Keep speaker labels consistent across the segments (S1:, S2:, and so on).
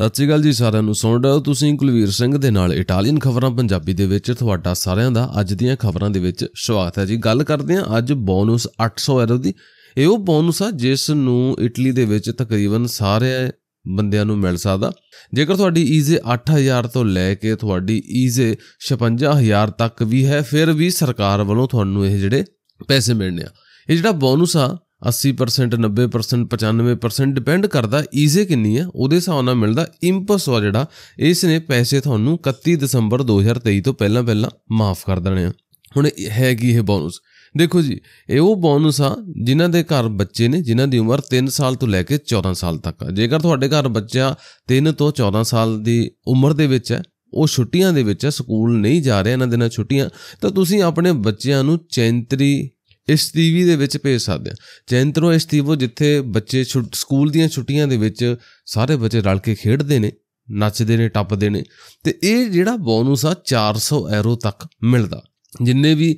S1: ਸਤਿ ਸ਼੍ਰੀ ਅਕਾਲ ਜੀ ਸਾਰਿਆਂ ਨੂੰ ਸੁਣ ਰਹੇ ਹੋ ਤੁਸੀਂ ਕੁਲਵੀਰ ਸਿੰਘ ਦੇ ਨਾਲ ਇਟਾਲੀਅਨ ਖਬਰਾਂ ਪੰਜਾਬੀ ਦੇ ਵਿੱਚ ਤੁਹਾਡਾ ਸਾਰਿਆਂ ਦਾ ਅੱਜ ਦੀਆਂ ਖਬਰਾਂ ਦੇ ਵਿੱਚ ਸਵਾਗਤ ਹੈ ਜੀ ਗੱਲ ਕਰਦੇ ਹਾਂ ਅੱਜ ਬੋਨਸ 800 ਯੂਰੋ ਦੀ ਇਹ ਉਹ ਬੋਨਸ ਆ ਜਿਸ ਨੂੰ ਇਟਲੀ ਦੇ ਵਿੱਚ ਤਕਰੀਬਨ ਸਾਰੇ ਬੰਦਿਆਂ ਨੂੰ ਮਿਲ ਸਕਦਾ ਜੇਕਰ ਤੁਹਾਡੀ ਈਜ਼ੇ 8000 ਤੋਂ ਲੈ ਕੇ ਤੁਹਾਡੀ ਈਜ਼ੇ 56000 ਤੱਕ ਵੀ ਹੈ ਫਿਰ ਵੀ ਸਰਕਾਰ ਵੱਲੋਂ ਤੁਹਾਨੂੰ ਇਹ ਜਿਹੜੇ ਪੈਸੇ ਮਿਲਣੇ ਆ ਇਹ ਜਿਹੜਾ ਬੋਨਸ ਆ 80% 90% 95% ਡਿਪੈਂਡ ਕਰਦਾ ਈਜ਼ੇ ਕਿੰਨੀ ਆ ਉਹਦੇ ਹਿਸਾਬ ਨਾਲ ਮਿਲਦਾ ਇੰਪਸ ਆ ਜਿਹੜਾ ਇਸ ਨੇ ਪੈਸੇ ਤੁਹਾਨੂੰ 31 ਦਸੰਬਰ 2023 ਤੋਂ ਪਹਿਲਾਂ ਪਹਿਲਾਂ ਮਾਫ ਕਰ ਦੇਣੇ ਆ ਹੁਣ ਹੈ ਕੀ ਇਹ ਬੋਨਸ ਦੇਖੋ ਜੀ ਇਹ ਉਹ ਬੋਨਸ ਆ ਜਿਨ੍ਹਾਂ ਦੇ ਘਰ ਬੱਚੇ ਨੇ ਜਿਨ੍ਹਾਂ ਦੀ ਉਮਰ 3 ਸਾਲ ਤੋਂ ਲੈ ਕੇ 14 ਸਾਲ ਤੱਕ ਆ ਜੇਕਰ ਤੁਹਾਡੇ ਘਰ ਬੱਚਾ 3 ਤੋਂ 14 ਸਾਲ ਦੀ ਉਮਰ ਦੇ ਵਿੱਚ ਹੈ ਉਹ ਛੁੱਟੀਆਂ ਦੇ ਵਿੱਚ ਸਕੂਲ ਨਹੀਂ ਜਾ ਰਿਹਾ ਇਹਨਾਂ ਦਿਨਾਂ ਛੁੱਟੀਆਂ ਤਾਂ ਤੁਸੀਂ ਆਪਣੇ ਬੱਚਿਆਂ ਨੂੰ ਚੈਂਤਰੀ ਇਸ ਟੀਵੀ ਦੇ ਵਿੱਚ ਭੇਜ ਸਕਦੇ ਆ ਚੈਂਤਰੋ ਇਸ ਟੀਵੋ ਜਿੱਥੇ ਬੱਚੇ ਸਕੂਲ ਦੀਆਂ ਛੁੱਟੀਆਂ ਦੇ ਵਿੱਚ ਸਾਰੇ ਬੱਚੇ ਰਲ ਕੇ ਖੇਡਦੇ ਨੇ ਨੱਚਦੇ ਨੇ ਟੱਪਦੇ ਨੇ ਤੇ ਇਹ ਜਿਹੜਾ ਬੋਨਸ ਆ 400 ਐਰੋ ਤੱਕ ਮਿਲਦਾ ਜਿੰਨੇ ਵੀ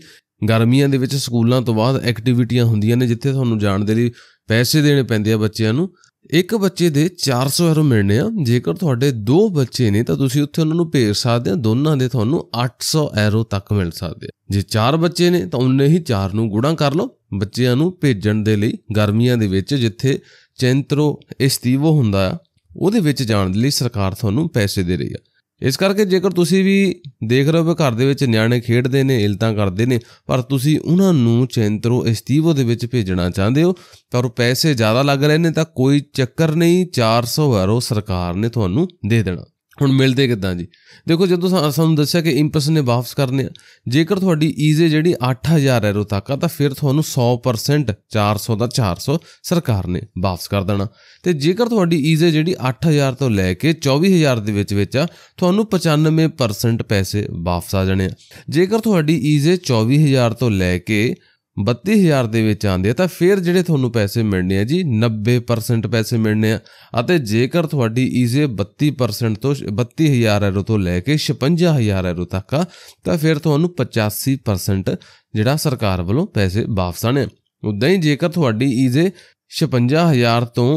S1: ਗਰਮੀਆਂ ਦੇ ਵਿੱਚ ਸਕੂਲਾਂ ਤੋਂ ਬਾਅਦ ਐਕਟੀਵਿਟੀਆਂ ਹੁੰਦੀਆਂ ਨੇ ਜਿੱਥੇ ਤੁਹਾਨੂੰ ਜਾਣ ਦੇ ਲਈ ਪੈਸੇ ਦੇਣੇ ਪੈਂਦੇ ਆ ਬੱਚਿਆਂ ਨੂੰ ਇੱਕ ਬੱਚੇ ਦੇ 400 ਯੂਰੋ ਮਿਲਣੇ ਆ ਜੇਕਰ ਤੁਹਾਡੇ ਦੋ ਬੱਚੇ ਨੇ ਤਾਂ ਤੁਸੀਂ ਉੱਥੇ ਉਹਨਾਂ ਨੂੰ ਭੇਜ ਸਕਦੇ ਆ ਦੋਨਾਂ ਦੇ ਤੁਹਾਨੂੰ 800 ਯੂਰੋ ਤੱਕ ਮਿਲ ਸਕਦੇ ਆ ਜੇ ਚਾਰ ਬੱਚੇ ਨੇ ਤਾਂ ਉਹਨੇ ਹੀ ਚਾਰ ਨੂੰ ਗੁਣਾ ਕਰ ਲਓ ਬੱਚਿਆਂ ਨੂੰ ਭੇਜਣ ਦੇ ਲਈ ਗਰਮੀਆਂ ਦੇ ਵਿੱਚ ਜਿੱਥੇ ਚੈਂਤਰੋ ਇਸਤੀਵੋ ਹੁੰਦਾ ਆ ਉਹਦੇ ਵਿੱਚ ਜਾਣ ਦੇ ਲਈ ਸਰਕਾਰ ਤੁਹਾਨੂੰ ਪੈਸੇ ਦੇ ਰਹੀ ਆ ਇਸ ਕਰਕੇ ਜੇਕਰ ਤੁਸੀਂ ਵੀ ਦੇਖ ਰਹੇ ਹੋ ਘਰ ਦੇ ਵਿੱਚ ਨਿਆਣੇ ਖੇਡਦੇ ਨੇ ਇਲਤਾਂ ਕਰਦੇ ਨੇ ਪਰ ਤੁਸੀਂ ਉਹਨਾਂ ਨੂੰ ਚੈਂਤਰੋ ਇਸਤੀਵੋ ਦੇ ਵਿੱਚ ਭੇਜਣਾ ਚਾਹੁੰਦੇ ਹੋ ਪਰ ਪੈਸੇ ਜ਼ਿਆਦਾ ਲੱਗ ਰਹੇ ਨੇ ਤਾਂ ਕੋਈ ਚੱਕਰ ਨਹੀਂ 400 ਵਾਰੋ ਸਰਕਾਰ ਨੇ ਤੁਹਾਨੂੰ ਦੇ ਦੇਣਾ ਹੁਣ ਮਿਲਦੇ ਕਿਦਾਂ ਜੀ ਦੇਖੋ ਜਦੋਂ ਸਾਨੂੰ ਦੱਸਿਆ ਕਿ ਇੰਪਸ ਨੇ ਵਾਪਸ ਕਰਨੇ ਜੇਕਰ ਤੁਹਾਡੀ ਈਜ਼ੇ ਜਿਹੜੀ 8000 ਐਰੋ ਤੱਕ ਆ ਤਾਂ ਫਿਰ ਤੁਹਾਨੂੰ 100% 400 ਦਾ 400 ਸਰਕਾਰ ਨੇ ਵਾਪਸ ਕਰ ਦੇਣਾ ਤੇ ਜੇਕਰ ਤੁਹਾਡੀ ਈਜ਼ੇ ਜਿਹੜੀ 8000 ਤੋਂ ਲੈ ਕੇ 24000 ਦੇ ਵਿੱਚ ਵਿੱਚ ਆ ਤੁਹਾਨੂੰ 95% ਪੈਸੇ ਵਾਪਸ ਆ ਜਾਣੇ ਜੇਕਰ ਤੁਹਾਡੀ ਈਜ਼ੇ 24000 ਤੋਂ ਲੈ ਕੇ 32000 ਦੇ ਵਿੱਚ ਆਉਂਦੇ ਆ ਤਾਂ ਫਿਰ ਜਿਹੜੇ ਤੁਹਾਨੂੰ ਪੈਸੇ ਮਿਲਣੇ ਆ ਜੀ 90% ਪੈਸੇ ਮਿਲਣੇ ਆ ਅਤੇ ਜੇਕਰ ਤੁਹਾਡੀ ਈਜ਼ੇ 32% ਤੋਂ 32000 ਰੁਪਏ ਤੋਂ ਲੈ ਕੇ 56000 ਰੁਪਏ ਤੱਕ ਆ ਤਾਂ ਫਿਰ ਤੁਹਾਨੂੰ 85% ਜਿਹੜਾ ਸਰਕਾਰ ਵੱਲੋਂ ਪੈਸੇ ਵਾਪਸ ਆਣੇ ਉਦਾਂ ਹੀ ਜੇਕਰ ਤੁਹਾਡੀ ਈਜ਼ੇ 56000 ਤੋਂ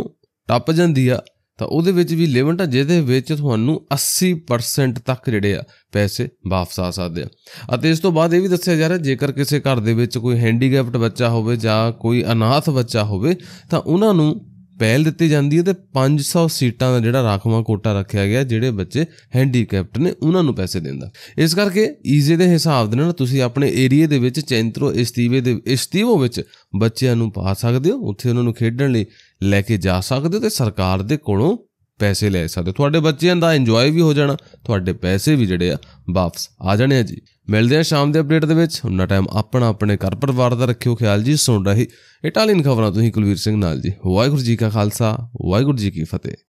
S1: ਟੱਪ ਜਾਂਦੀ ਆ ਤਾਂ ਉਹਦੇ ਵਿੱਚ ਵੀ ਲਿਮਟ ਆ ਜਿਹਦੇ ਵਿੱਚ ਤੁਹਾਨੂੰ 80% ਤੱਕ ਜਿਹੜੇ ਆ ਪੈਸੇ ਵਾਪਸ ਆ ਸਕਦੇ ਆ ਅਤੇ ਇਸ ਤੋਂ ਬਾਅਦ ਇਹ ਵੀ ਦੱਸਿਆ ਜਾ ਰਿਹਾ ਜੇਕਰ ਕਿਸੇ ਘਰ ਦੇ ਵਿੱਚ ਕੋਈ ਹੈਂਡੀਕੈਪਡ ਬੱਚਾ ਹੋਵੇ ਜਾਂ ਕੋਈ ਅਨਾਥ ਬੱਚਾ ਹੋਵੇ ਤਾਂ ਉਹਨਾਂ ਨੂੰ ਪਹਿਲ ਦਿੱਤੀ ਜਾਂਦੀ ਹੈ ਤੇ 500 ਸੀਟਾਂ ਦਾ ਜਿਹੜਾ ਰਾਖਵਾਂ ਕੋਟਾ ਰੱਖਿਆ ਗਿਆ ਜਿਹੜੇ ਬੱਚੇ ਹੈਂਡੀਕੈਪਟ ਨੇ ਉਹਨਾਂ ਨੂੰ ਪੈਸੇ ਦਿੰਦਾ ਇਸ ਕਰਕੇ ਈਜ਼ੇ ਦੇ ਹਿਸਾਬ ਦੇ ਨਾਲ ਤੁਸੀਂ ਆਪਣੇ ਏਰੀਆ ਦੇ ਵਿੱਚ ਚੈਂਤਰੋ ਇਸਤੀਵੇ ਦੇ ਇਸਤੀਵੋ ਵਿੱਚ ਬੱਚਿਆਂ ਨੂੰ ਪਾ ਸਕਦੇ ਹੋ ਉੱਥੇ ਉਹਨਾਂ ਨੂੰ ਖੇਡਣ ਲਈ ਲੈ ਕੇ ਜਾ ਸਕਦੇ ਹੋ ਤੇ ਸਰਕਾਰ ਦੇ ਕੋਲੋਂ ਪੈਸੇ ਲੈ ਸਕਦੇ ਤੁਹਾਡੇ ਬੱਚਿਆਂ ਦਾ ਇੰਜੋਏ ਵੀ ਹੋ ਜਾਣਾ ਤੁਹਾਡੇ ਪੈਸੇ ਵੀ ਜਿਹੜੇ ਆ ਵਾਪਸ ਆ ਜਾਣੇ ਆ ਜੀ ਮਿਲਦੇ ਆ ਸ਼ਾਮ ਦੇ ਅਪਡੇਟ ਦੇ ਵਿੱਚ ਉਹਨਾਂ ਟਾਈਮ ਆਪਣਾ ਆਪਣੇ ਘਰ ਪਰਿਵਾਰ ਦਾ ਰੱਖਿਓ ਖਿਆਲ ਜੀ ਸੁਣ ਰਹੀ ਇਟਾਲੀਅਨ ਖਬਰਾਂ ਤੁਸੀਂ ਕੁਲਵੀਰ ਸਿੰਘ ਨਾਲ ਜੀ ਵਾਹਿਗੁਰੂ ਜੀ ਕਾ ਖਾਲਸਾ ਵਾਹਿਗੁਰੂ ਜੀ ਕੀ ਫਤਿਹ